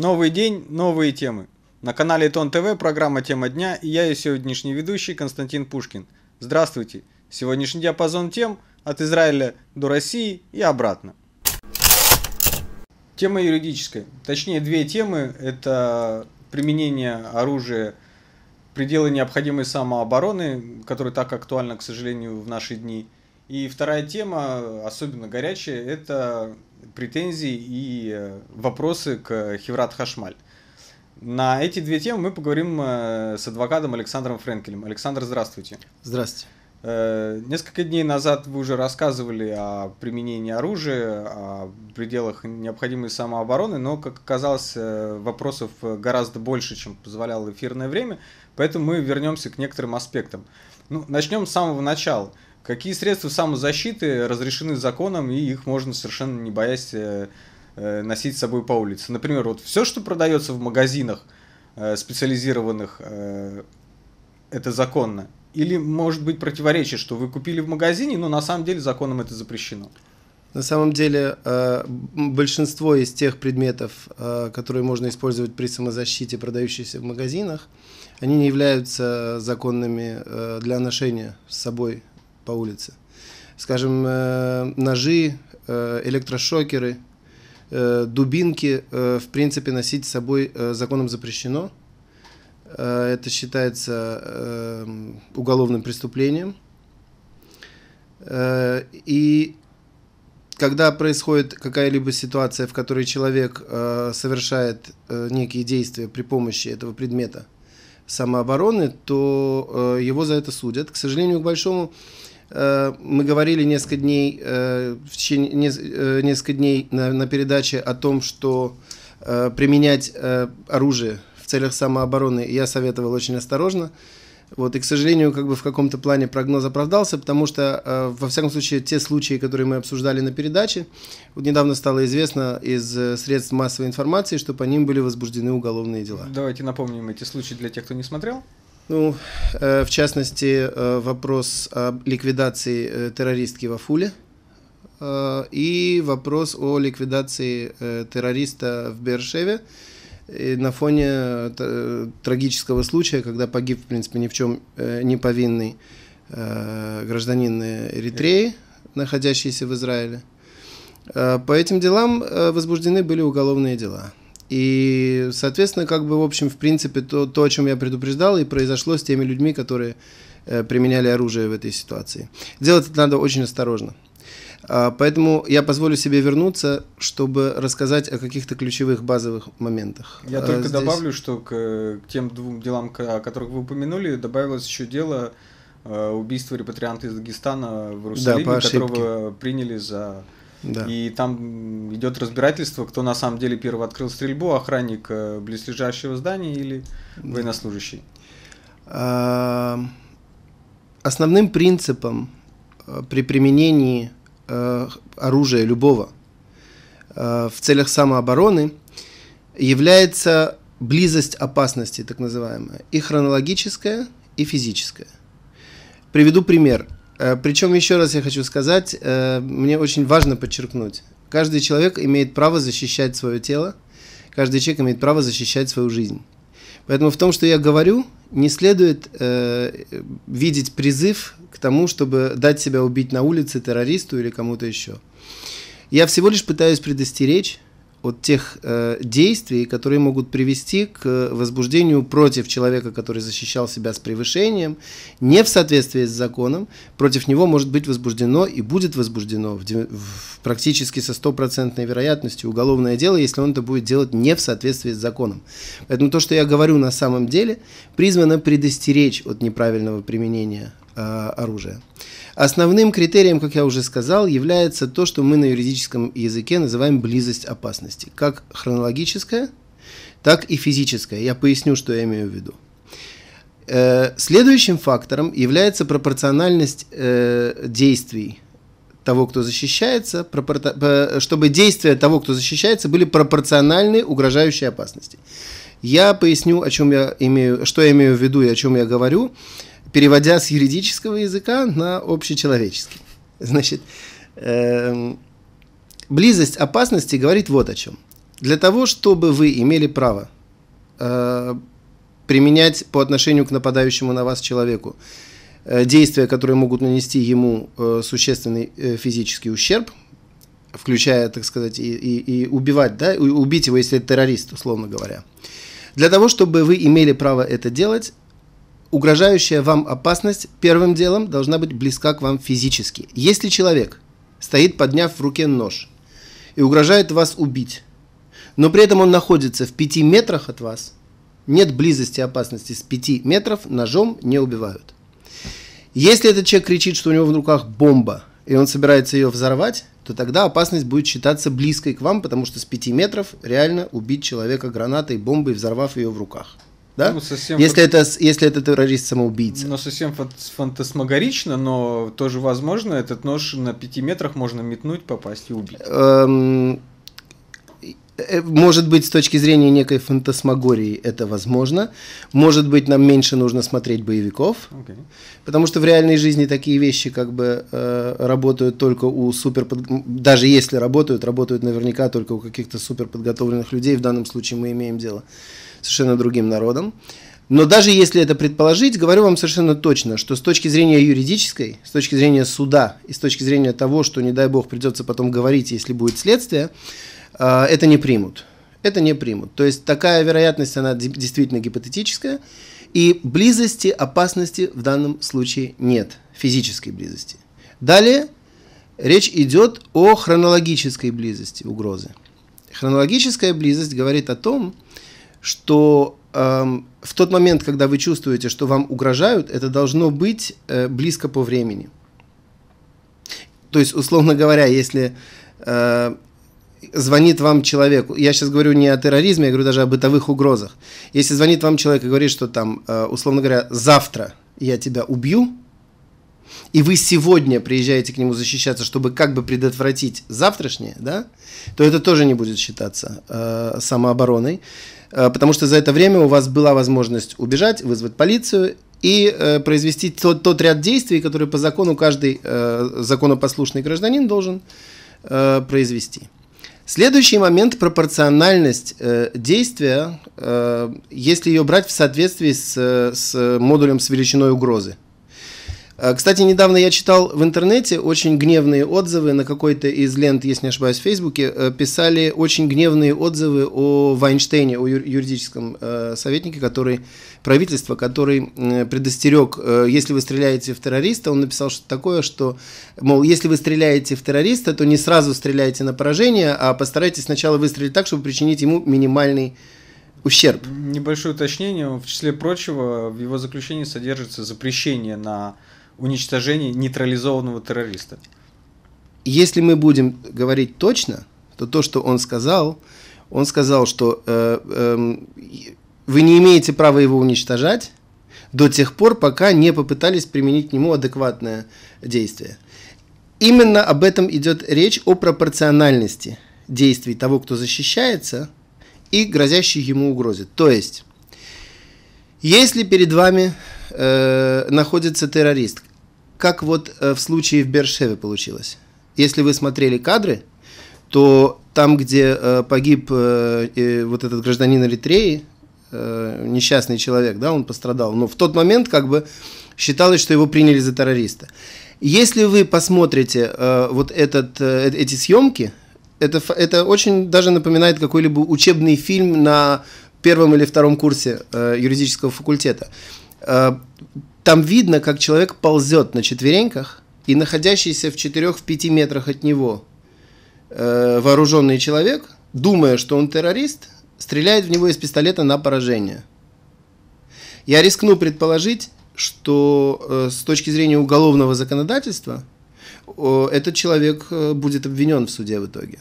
Новый день, новые темы. На канале Тон ТВ программа «Тема дня» и я ее сегодняшний ведущий Константин Пушкин. Здравствуйте! Сегодняшний диапазон тем от Израиля до России и обратно. Тема юридическая. Точнее, две темы. Это применение оружия пределы необходимой самообороны, которые так актуальна, к сожалению, в наши дни – и вторая тема, особенно горячая, это претензии и э, вопросы к Хеврат Хашмаль. На эти две темы мы поговорим э, с адвокатом Александром Френкелем. Александр, здравствуйте. Здравствуйте. Э, несколько дней назад вы уже рассказывали о применении оружия, о пределах необходимой самообороны, но, как оказалось, вопросов гораздо больше, чем позволяло эфирное время, поэтому мы вернемся к некоторым аспектам. Ну, начнем с самого начала. Какие средства самозащиты разрешены законом, и их можно совершенно не боясь э, э, носить с собой по улице. Например, вот все, что продается в магазинах э, специализированных, это законно. Или может быть противоречие, что вы купили в магазине, но на самом деле законом это запрещено. На самом деле большинство из тех предметов, которые можно использовать при самозащите, продающиеся в магазинах, они не являются законными для ношения с собой по улице. Скажем, э, ножи, э, электрошокеры, э, дубинки, в принципе, носить с собой законом запрещено. Это считается уголовным преступлением. И когда происходит какая-либо ситуация, в которой человек совершает некие действия при помощи этого предмета самообороны, то его за это судят. К сожалению, к большому Э, мы говорили несколько дней, э, в течение э, несколько дней на, на передаче о том, что применять оружие в целях самообороны я советовал очень осторожно. Вот, и, к сожалению, как бы в каком-то плане прогноз оправдался, потому что, э, во всяком случае, те случаи, которые мы обсуждали на передаче, вот недавно стало известно из средств массовой информации, что по ним были возбуждены уголовные дела. Давайте напомним эти случаи для тех, кто не смотрел. Ну, э, в частности, э, вопрос о ликвидации э, террористки в Афуле и вопрос о ликвидации террориста в Бершеве на фоне трагического случая, когда погиб, в принципе, ни в чем не повинный гражданин Эритреи, находящийся в Израиле. По этим делам возбуждены были уголовные дела. И, соответственно, как бы, в общем, в принципе, то, то о чем я предупреждал, и произошло с теми людьми, которые э, применяли оружие в этой ситуации. Делать это надо очень осторожно. А, поэтому я позволю себе вернуться, чтобы рассказать о каких-то ключевых базовых моментах. Я а, только здесь... добавлю, что к, к тем двум делам, о которых вы упомянули, добавилось еще дело э, убийства репатрианта из Дагестана в Иерусалиме, да, которого приняли за да. И там идет разбирательство, кто на самом деле первый открыл стрельбу, охранник э, близлежащего здания или да. военнослужащий. А, основным принципом э, при применении э, оружия любого в целях самообороны является близость опасности, так называемая, и хронологическая, и физическая. Приведу пример. Э, Причем еще раз я хочу сказать, э, мне очень важно подчеркнуть, каждый человек имеет право защищать свое тело, каждый человек имеет право защищать свою жизнь. Поэтому в том, что я говорю, не следует э, видеть призыв к тому, чтобы дать себя убить на улице террористу или кому-то еще. Я всего лишь пытаюсь предостеречь от тех э, действий, которые могут привести к э, возбуждению против человека, который защищал себя с превышением, не в соответствии с законом, против него может быть возбуждено и будет возбуждено в, в, практически со стопроцентной вероятностью уголовное дело, если он это будет делать не в соответствии с законом. Поэтому то, что я говорю на самом деле, призвано предостеречь от неправильного применения э, оружия. Основным критерием, как я уже сказал, является то, что мы на юридическом языке называем близость опасности, как хронологическая, так и физическая. Я поясню, что я имею в виду. Э, следующим фактором является пропорциональность э, действий того, кто защищается, э, чтобы действия того, кто защищается, были пропорциональны угрожающей опасности. Я поясню, о чем я имею, что я имею в виду и о чем я говорю переводя с юридического языка на общечеловеческий. Значит, э, близость опасности говорит вот о чем. Для того, чтобы вы имели право э, применять по отношению к нападающему на вас человеку э, действия, которые могут нанести ему э, существенный э, физический ущерб, включая, так сказать, и, и, и убивать, да, убить его, если это террорист, условно говоря. Для того, чтобы вы имели право это делать, угрожающая вам опасность первым делом должна быть близка к вам физически. Если человек стоит, подняв в руке нож, и угрожает вас убить, но при этом он находится в пяти метрах от вас, нет близости опасности с пяти метров, ножом не убивают. Если этот человек кричит, что у него в руках бомба, и он собирается ее взорвать, то тогда опасность будет считаться близкой к вам, потому что с 5 метров реально убить человека гранатой, бомбой, взорвав ее в руках да? Ну, совсем если, фан... это, если это террорист-самоубийца. Ну, совсем фантасмагорично, но тоже возможно, этот нож на пяти метрах можно метнуть, попасть и убить. Эм... Э, э, может быть, с точки зрения некой фантасмагории это возможно. Может быть, нам меньше нужно смотреть боевиков. Okay. Потому что в реальной жизни такие вещи как бы э, работают только у супер... Даже если работают, работают наверняка только у каких-то суперподготовленных людей. В данном случае мы имеем дело совершенно другим народом. Но даже если это предположить, говорю вам совершенно точно, что с точки зрения юридической, с точки зрения суда и с точки зрения того, что, не дай бог, придется потом говорить, если будет следствие, э, это не примут. Это не примут. То есть такая вероятность, она действительно гипотетическая. И близости, опасности в данном случае нет, физической близости. Далее речь идет о хронологической близости угрозы. Хронологическая близость говорит о том, что что эм, в тот момент, когда вы чувствуете, что вам угрожают, это должно быть э, близко по времени. То есть, условно говоря, если э, звонит вам человек, я сейчас говорю не о терроризме, я говорю даже о бытовых угрозах. Если звонит вам человек и говорит, что там, э, условно говоря, завтра я тебя убью, и вы сегодня приезжаете к нему защищаться, чтобы как бы предотвратить завтрашнее, да, то это тоже не будет считаться э, самообороной. Э, потому что за это время у вас была возможность убежать, вызвать полицию и э, произвести тот, тот ряд действий, которые по закону каждый э, законопослушный гражданин должен э, произвести. Следующий момент – пропорциональность э, действия, э, если ее брать в соответствии с, э, с модулем с величиной угрозы – Э, кстати, недавно я читал в интернете очень гневные отзывы на какой-то из лент, если не ошибаюсь, в Фейсбуке, э, писали очень гневные отзывы о Вайнштейне, о юридическом э, советнике, который правительство, который предостерег, если вы стреляете в террориста, он написал что то такое, что, мол, если вы стреляете в террориста, то не сразу стреляйте на поражение, а постарайтесь сначала выстрелить так, чтобы причинить ему минимальный ущерб. Небольшое уточнение. В числе прочего, в его заключении содержится запрещение на уничтожении нейтрализованного террориста. Если мы будем говорить точно, то то, что он сказал, он сказал, что э, э, вы не имеете права его уничтожать до тех пор, пока не попытались применить к нему адекватное действие. Именно об этом идет речь о пропорциональности действий того, кто защищается, и грозящей ему угрозе. То есть, если перед вами э, находится террорист, как вот э, в случае в Бершеве получилось. Если вы смотрели кадры, то там, где э, погиб э, вот этот гражданин Эритреи, несчастный человек, да, он пострадал, но в тот момент как бы считалось, что его приняли за террориста. Если вы посмотрите вот этот, эти съемки, это, это очень даже напоминает какой-либо учебный фильм на первом или втором курсе юридического факультета. Э, там видно, как человек ползет на четвереньках, и находящийся в 4-5 метрах от него э, вооруженный человек, думая, что он террорист, стреляет в него из пистолета на поражение. Я рискну предположить, что э, с точки зрения уголовного законодательства этот человек будет обвинен в суде в итоге.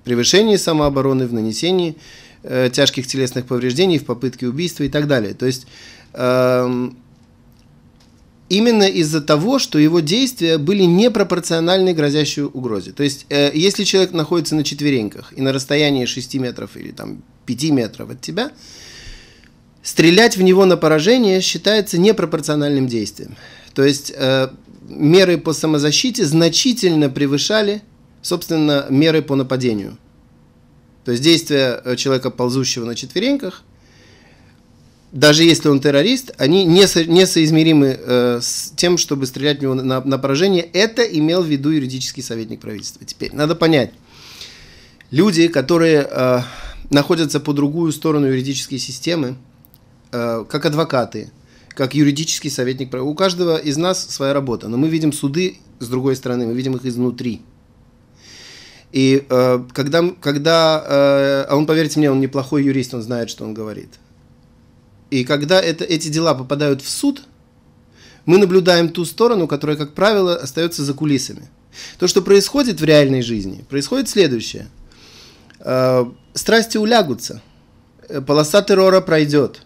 В превышении самообороны, в нанесении тяжких телесных повреждений, в попытке убийства и так далее. То есть Эм, именно из-за того, что его действия были непропорциональны грозящей угрозе. То есть, э, если человек находится на четвереньках и на расстоянии 6 метров или там 5 метров от тебя, стрелять в него на поражение считается непропорциональным действием. То есть, э, меры по самозащите значительно превышали, собственно, меры по нападению. То есть, действия э, человека, ползущего на четвереньках, даже если он террорист, они несоизмеримы э, с тем, чтобы стрелять в него на, на поражение. Это имел в виду юридический советник правительства. Теперь надо понять, люди, которые э, находятся по другую сторону юридической системы, э, как адвокаты, как юридический советник правительства, у каждого из нас своя работа, но мы видим суды с другой стороны, мы видим их изнутри. И э, когда, когда э, а он, поверьте мне, он неплохой юрист, он знает, что он говорит – и когда это, эти дела попадают в суд, мы наблюдаем ту сторону, которая, как правило, остается за кулисами. То, что происходит в реальной жизни, происходит следующее. Э, страсти улягутся, э, полоса террора пройдет,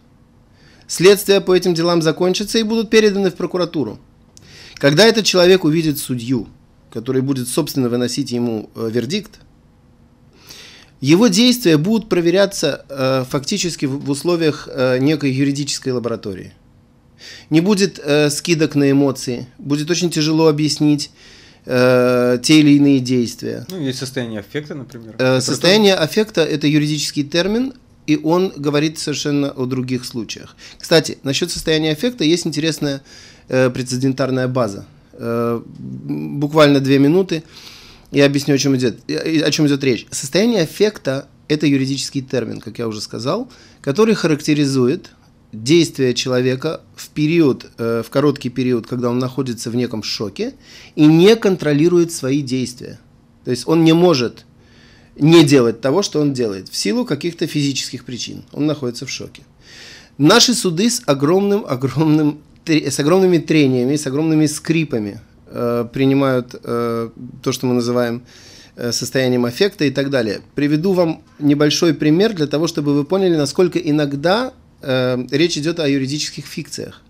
следствие по этим делам закончится и будут переданы в прокуратуру. Когда этот человек увидит судью, который будет, собственно, выносить ему э, вердикт, его действия будут проверяться э, фактически в, в условиях э, некой юридической лаборатории. Не будет э, скидок на эмоции, будет очень тяжело объяснить э, те или иные действия. Ну, есть состояние аффекта, например. Э, состояние тоже... аффекта – это юридический термин, и он говорит совершенно о других случаях. Кстати, насчет состояния аффекта есть интересная э, прецедентарная база. Э, буквально две минуты. Я объясню, о чем идет, о чем идет речь. Состояние эффекта – это юридический термин, как я уже сказал, который характеризует действия человека в период, э, в короткий период, когда он находится в неком шоке и не контролирует свои действия. То есть он не может не делать того, что он делает, в силу каких-то физических причин. Он находится в шоке. Наши суды с огромным, огромным, с огромными трениями, с огромными скрипами э, принимают э, то, что мы называем э, состоянием аффекта и так далее. Приведу вам небольшой пример для того, чтобы вы поняли, насколько иногда э, речь идет о юридических фикциях.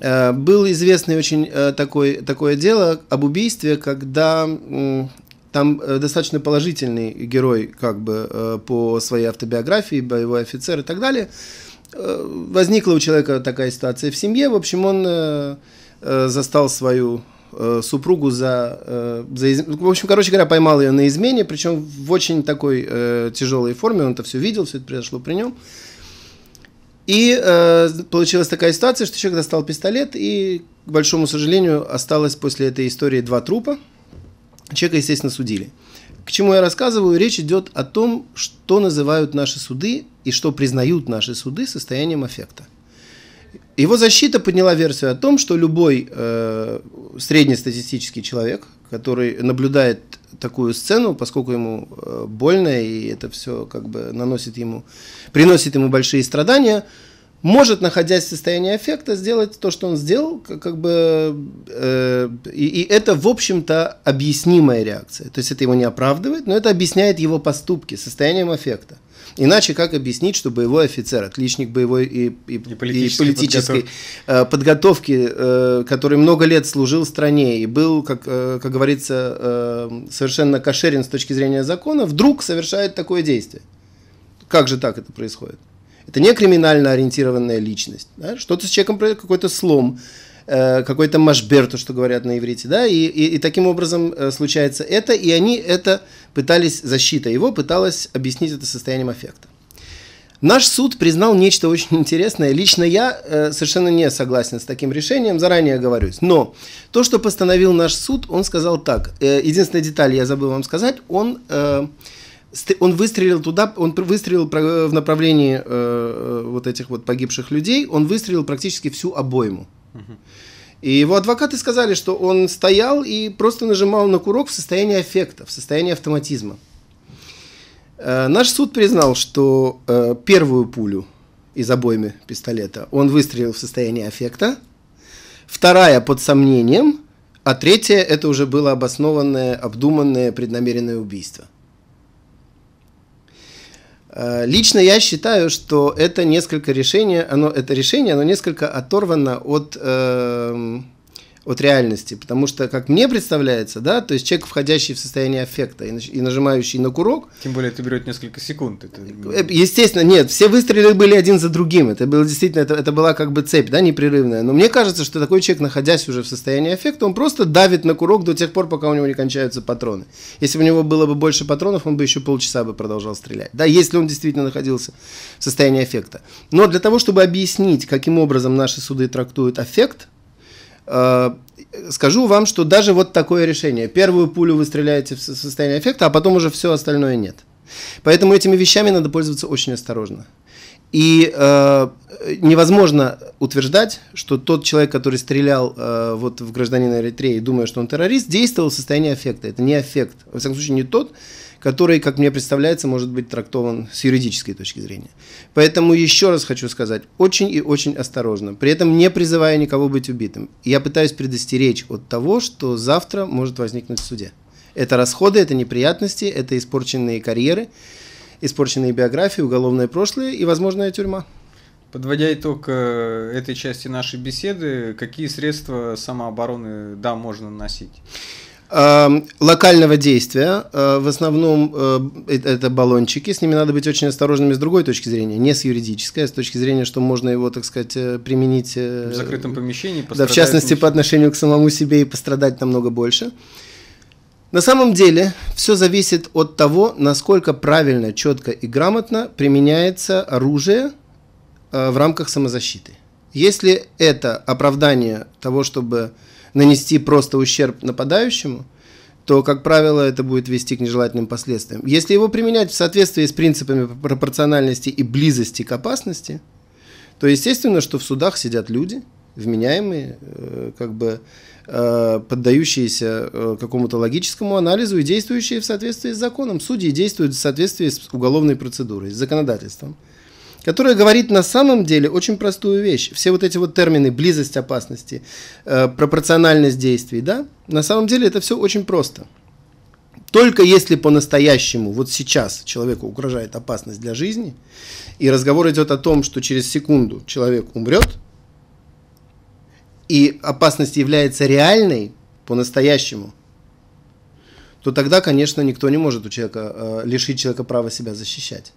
Э, был известный очень э, такой, такое дело об убийстве, когда э, там достаточно положительный герой, как бы э, по своей автобиографии, боевой офицер и так далее. Э, возникла у человека такая ситуация в семье, в общем, он э, э, застал свою э, супругу за, э, за из... в общем, короче говоря, поймал ее на измене, причем в очень такой э, тяжелой форме, он это все видел, все это произошло при нем. И э, получилась такая ситуация, что человек достал пистолет, и, к большому сожалению, осталось после этой истории два трупа. Человека, естественно, судили. К чему я рассказываю, речь идет о том, что называют наши суды и что признают наши суды состоянием аффекта. Его защита подняла версию о том, что любой э, среднестатистический человек, который наблюдает такую сцену, поскольку ему э, больно и это все как бы наносит ему, приносит ему большие страдания, может, находясь в состоянии аффекта, сделать то, что он сделал, как, как бы, э, и, и это, в общем-то, объяснимая реакция. То есть это его не оправдывает, но это объясняет его поступки состоянием аффекта. Иначе как объяснить, что боевой офицер, отличник боевой и, и, и политической, и политической подготовки, э, подготовки э, который много лет служил стране и был, как, э, как говорится, э, совершенно кошерен с точки зрения закона, вдруг совершает такое действие? Как же так это происходит? Это не криминально ориентированная личность. Да? Что-то с человеком происходит, какой-то слом, э, какой-то машбер, то, что говорят на иврите. Да? И, и, и таким образом э, случается это, и они это пытались, защита его пыталась объяснить это состоянием аффекта. Наш суд признал нечто очень интересное. Лично я э, совершенно не согласен с таким решением, заранее оговорюсь. Но то, что постановил наш суд, он сказал так. Э, единственная деталь, я забыл вам сказать, он... Э, он выстрелил туда, он выстрелил в направлении э, э, вот этих вот погибших людей, он выстрелил практически всю обойму. И его адвокаты сказали, что он стоял и просто нажимал на курок в состоянии аффекта, в состоянии автоматизма. Э, наш суд признал, что э, первую пулю из обоймы пистолета он выстрелил в состоянии аффекта, вторая под сомнением, а третья это уже было обоснованное, обдуманное, преднамеренное убийство. Э, лично я считаю, что это несколько решение, оно, это решение, оно несколько оторвано от э, от реальности, потому что, как мне представляется, да, то есть человек, входящий в состояние аффекта и нажимающий на курок. Тем более это берет несколько секунд. Это... Э, естественно, нет, все выстрелы были один за другим, это было действительно, это, это была как бы цепь, да, непрерывная, но мне кажется, что такой человек, находясь уже в состоянии аффекта, он просто давит на курок до тех пор, пока у него не кончаются патроны. Если бы у него было бы больше патронов, он бы еще полчаса бы продолжал стрелять, да, если он действительно находился в состоянии аффекта. Но для того, чтобы объяснить, каким образом наши суды трактуют аффект, Э, скажу вам, что даже вот такое решение. Первую пулю вы стреляете в состоянии эффекта, а потом уже все остальное нет. Поэтому этими вещами надо пользоваться очень осторожно. И э, невозможно утверждать, что тот человек, который стрелял э, вот в гражданина Эритреи, думая, что он террорист, действовал в состоянии аффекта. Это не аффект. Во всяком случае, не тот, который, как мне представляется, может быть трактован с юридической точки зрения. Поэтому еще раз хочу сказать, очень и очень осторожно, при этом не призывая никого быть убитым. Я пытаюсь предостеречь от того, что завтра может возникнуть в суде. Это расходы, это неприятности, это испорченные карьеры, испорченные биографии, уголовное прошлое и возможная тюрьма. Подводя итог э, этой части нашей беседы, какие средства самообороны, да, можно носить? Эм, локального действия. Э, в основном э, это баллончики. С ними надо быть очень осторожными с другой точки зрения, не с юридической, а с точки зрения, что можно его, так сказать, э, применить... В закрытом помещении. Да, в частности, по отношению к самому себе и пострадать намного больше. На самом деле все зависит от того, насколько правильно, четко и грамотно применяется оружие в рамках самозащиты. Если это оправдание того, чтобы нанести просто ущерб нападающему, то, как правило, это будет вести к нежелательным последствиям. Если его применять в соответствии с принципами пропорциональности и близости к опасности, то естественно, что в судах сидят люди, вменяемые, э, как бы э, поддающиеся э, какому-то логическому анализу и действующие в соответствии с законом. Судьи действуют в соответствии с уголовной процедурой, с законодательством которая говорит на самом деле очень простую вещь. Все вот эти вот термины близость опасности, э, пропорциональность действий, да, на самом деле это все очень просто. Только если по-настоящему, вот сейчас человеку угрожает опасность для жизни, и разговор идет о том, что через секунду человек умрет, и опасность является реальной по-настоящему, то тогда, конечно, никто не может у человека, э, лишить человека права себя защищать.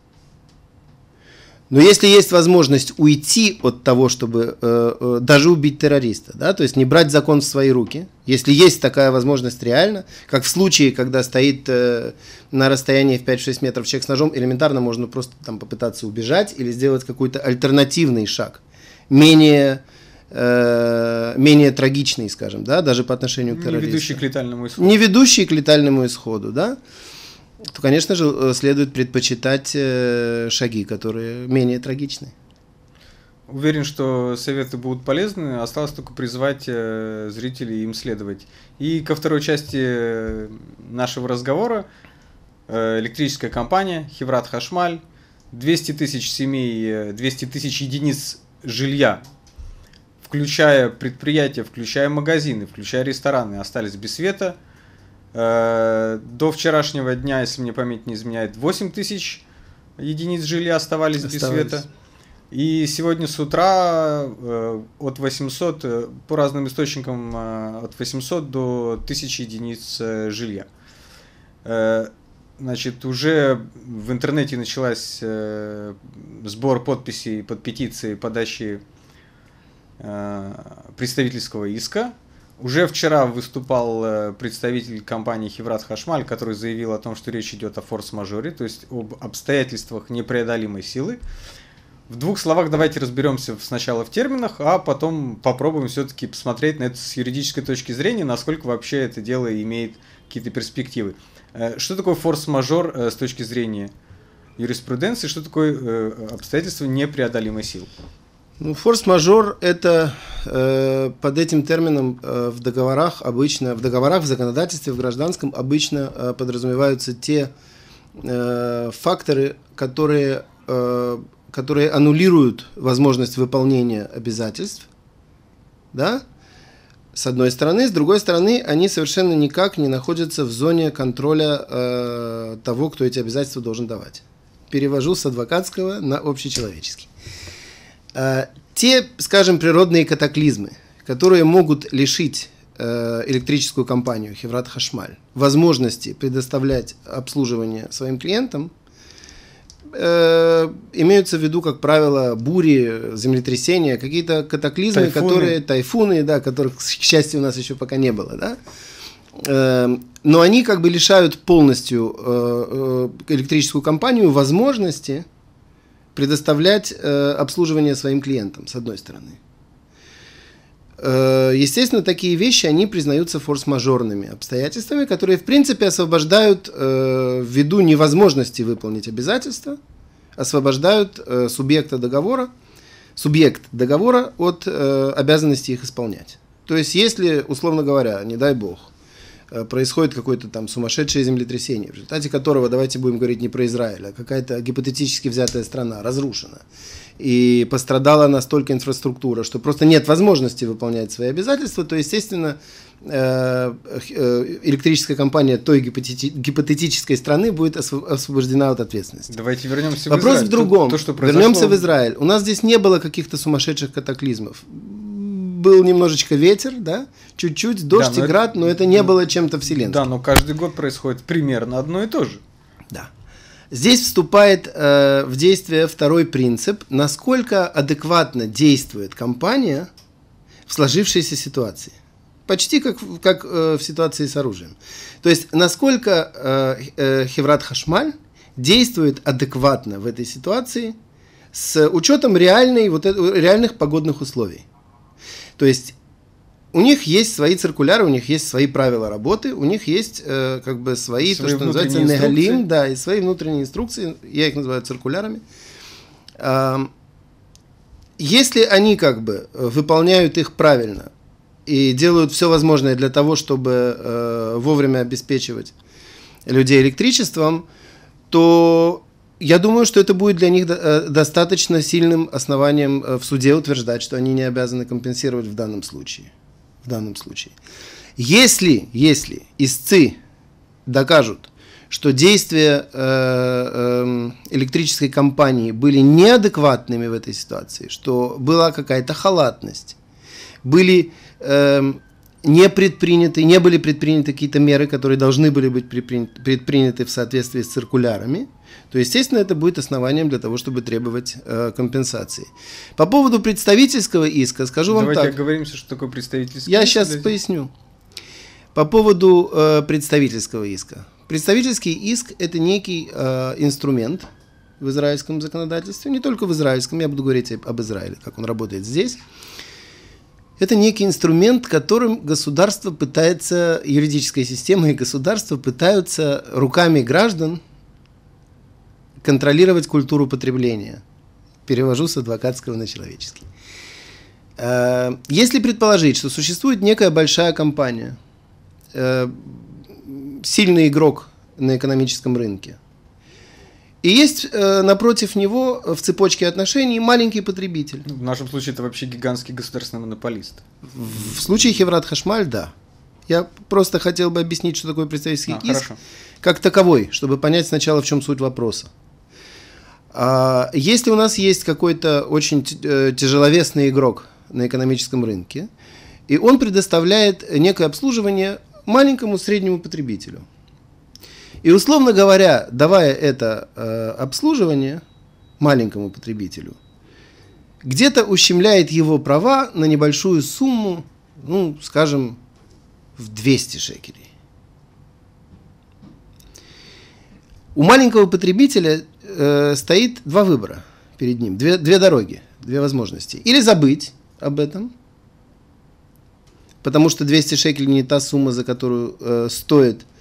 Но если есть возможность уйти от того, чтобы э, э, даже убить террориста, да, то есть не брать закон в свои руки, если есть такая возможность реально, как в случае, когда стоит э, на расстоянии в 5-6 метров человек с ножом, элементарно можно просто там попытаться убежать или сделать какой-то альтернативный шаг, менее э, менее трагичный, скажем, да, даже по отношению к террористу. Не ведущий к летальному исходу. Не ведущий к летальному исходу, да то, конечно же, э, следует предпочитать э, шаги, которые менее трагичны. Уверен, что советы будут полезны. Осталось только призвать э, зрителей им следовать. И ко второй части нашего разговора электрическая компания Хеврат Хашмаль, 200 тысяч семей, 200 тысяч единиц жилья, включая предприятия, включая магазины, включая рестораны, остались без света – Э, до вчерашнего дня, если мне память не изменяет, 8 тысяч единиц жилья оставались, оставались. без света. И сегодня с утра э, от 800, э, по разным источникам, от 800 до 1000 единиц жилья. Значит, уже в интернете началась сбор подписей под петицией подачи представительского иска уже вчера выступал э, представитель компании Хеврат Хашмаль, который заявил о том, что речь идет о форс-мажоре, то есть об обстоятельствах непреодолимой силы. В двух словах давайте разберемся сначала в терминах, а потом попробуем все-таки посмотреть на это с юридической точки зрения, насколько вообще это дело имеет какие-то перспективы. Э, что такое форс-мажор э, с точки зрения юриспруденции, что такое обстоятельство непреодолимой силы? Ну, форс-мажор это э, под этим термином э, в договорах обычно, в договорах, в законодательстве, в гражданском обычно э, подразумеваются те э, факторы, которые, э, которые аннулируют возможность выполнения обязательств, да? С одной стороны, с другой стороны, они совершенно никак не находятся в зоне контроля э, того, кто эти обязательства должен давать. Перевожу с адвокатского на общечеловеческий. Э, те, скажем, природные катаклизмы, которые могут лишить э, электрическую компанию Хеврат Хашмаль возможности предоставлять обслуживание своим клиентам, э, имеются в виду, как правило, бури, землетрясения, какие-то катаклизмы, тайфуны. которые тайфуны, да, которых, к счастью, у нас еще пока не было, да. Э, но они как бы лишают полностью электрическую компанию возможности предоставлять э, обслуживание своим клиентам, с одной стороны. Э, естественно, такие вещи, они признаются форс-мажорными обстоятельствами, которые, в принципе, освобождают, э, ввиду невозможности выполнить обязательства, освобождают э, субъекта договора, субъект договора от э, обязанности их исполнять. То есть, если, условно говоря, не дай бог, Э, происходит какое-то там сумасшедшее землетрясение, в результате которого, давайте будем говорить не про Израиль, а какая-то гипотетически взятая страна разрушена. И пострадала настолько инфраструктура, что просто нет возможности выполнять свои обязательства, то, естественно, э, э, электрическая компания той гипотети- гипотетической страны будет освобождена от ответственности. Давайте вернемся Вопрос в Израиль. Вопрос в другом. То, то, что произошло... Вернемся в Израиль. У нас здесь не было каких-то сумасшедших катаклизмов был немножечко ветер, да, чуть-чуть дождь да, и град, но это не было чем-то вселенским. Да, но каждый год происходит примерно одно и то же. Да. Здесь вступает э, в действие второй принцип, насколько адекватно действует компания в сложившейся ситуации. Почти как, как э, в ситуации с оружием. То есть, насколько э, э, Хеврат Хашмаль действует адекватно в этой ситуации с учетом реальной, вот, э, реальных погодных условий. То есть у них есть свои циркуляры, у них есть свои правила работы, у них есть э, как бы свои, свои то, что называется, негалим, да, и свои внутренние инструкции, я их называю циркулярами. Э, если они как бы выполняют их правильно и делают все возможное для того, чтобы э, вовремя обеспечивать людей электричеством, то я думаю, что это будет для них э, достаточно сильным основанием э, в суде утверждать, что они не обязаны компенсировать в данном случае. В данном случае. Если, если истцы докажут, что действия э, эм, электрической компании были неадекватными в этой ситуации, что была какая-то халатность, были эм, не предприняты, не были предприняты какие-то меры, которые должны были быть предприняты, предприняты в соответствии с циркулярами, то, естественно, это будет основанием для того, чтобы требовать э, компенсации. По поводу представительского иска, скажу Давайте вам так. Давайте оговоримся, что такое представительский Я сейчас для... поясню. По поводу э, представительского иска. Представительский иск – это некий э, инструмент в израильском законодательстве, не только в израильском, я буду говорить об Израиле, как он работает здесь – это некий инструмент, которым государство пытается, юридическая система и государство пытаются руками граждан контролировать культуру потребления. Перевожу с адвокатского на человеческий. Э, если предположить, что существует некая большая компания, э, сильный игрок на экономическом рынке – и есть э, напротив него э, в цепочке отношений маленький потребитель. В нашем случае это вообще гигантский государственный монополист. В, в случае Хеврат Хашмаль, да. Я просто хотел бы объяснить, что такое представительский а, иск хорошо. как таковой, чтобы понять сначала, в чем суть вопроса. А, если у нас есть какой-то очень э, тяжеловесный игрок на экономическом рынке, и он предоставляет некое обслуживание маленькому среднему потребителю – и условно говоря, давая это э, обслуживание маленькому потребителю, где-то ущемляет его права на небольшую сумму, ну, скажем, в 200 шекелей. У маленького потребителя э, стоит два выбора перед ним, две, две дороги, две возможности. Или забыть об этом, потому что 200 шекелей не та сумма, за которую э, стоит –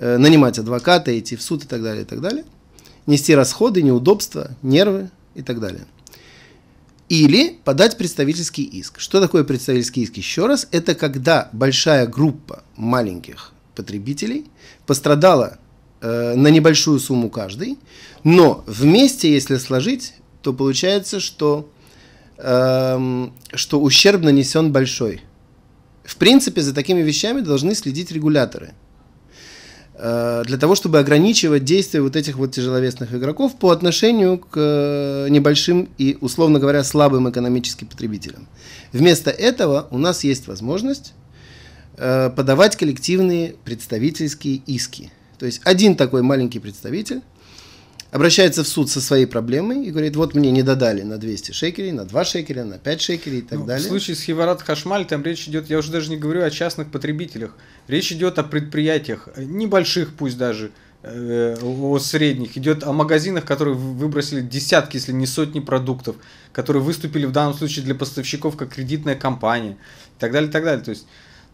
Э, нанимать адвоката, идти в суд и так далее, и так далее, нести расходы, неудобства, нервы и так далее. Или подать представительский иск. Что такое представительский иск? Еще раз, это когда большая группа маленьких потребителей пострадала э, на небольшую сумму каждый, но вместе, если сложить, то получается, что, э, что ущерб нанесен большой. В принципе, за такими вещами должны следить регуляторы – Э, для того, чтобы ограничивать действия вот этих вот тяжеловесных игроков по отношению к э, небольшим и, условно говоря, слабым экономическим потребителям. Вместо этого у нас есть возможность э, подавать коллективные представительские иски. То есть один такой маленький представитель обращается в суд со своей проблемой и говорит, вот мне не додали на 200 шекелей, на 2 шекеля, на 5 шекелей и так ну, далее. В случае с Хеварат Хашмаль там речь идет, я уже даже не говорю о частных потребителях, речь идет о предприятиях, небольших пусть даже, э, о средних, идет о магазинах, которые выбросили десятки, если не сотни продуктов, которые выступили в данном случае для поставщиков как кредитная компания и так далее, и так далее. То есть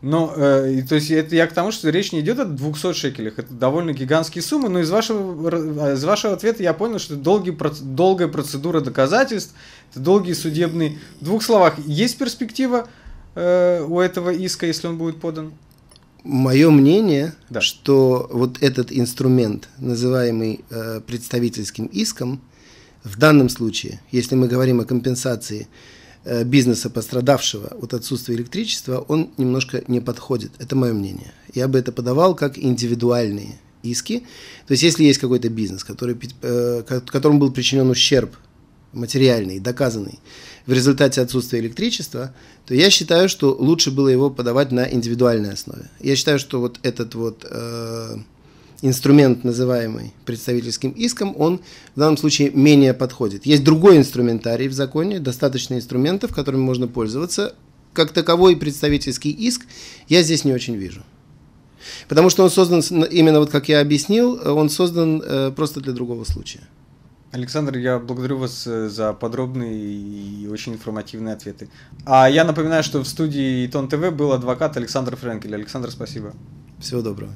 но, ну, э, то есть, это я к тому, что речь не идет о 200 шекелях. Это довольно гигантские суммы, но из вашего, э, из вашего ответа я понял, что это долгий, долгая процедура доказательств, это долгие судебные. В двух словах, есть перспектива э, у этого иска, если он будет подан? Мое мнение, да. что вот этот инструмент, называемый э, представительским иском, в данном случае, если мы говорим о компенсации, Э, бизнеса пострадавшего от отсутствия электричества, он немножко не подходит. Это мое мнение. Я бы это подавал как индивидуальные иски. То есть, если есть какой-то бизнес, который, э, которому был причинен ущерб материальный, доказанный в результате отсутствия электричества, то я считаю, что лучше было его подавать на индивидуальной основе. Я считаю, что вот этот вот э, инструмент, называемый представительским иском, он в данном случае менее подходит. Есть другой инструментарий в законе, достаточно инструментов, которыми можно пользоваться. Как таковой представительский иск я здесь не очень вижу. Потому что он создан, именно вот как я объяснил, он создан э, просто для другого случая. Александр, я благодарю вас э, за подробные и очень информативные ответы. А я напоминаю, что в студии Тон ТВ был адвокат Александр Френкель. Александр, спасибо. Всего доброго.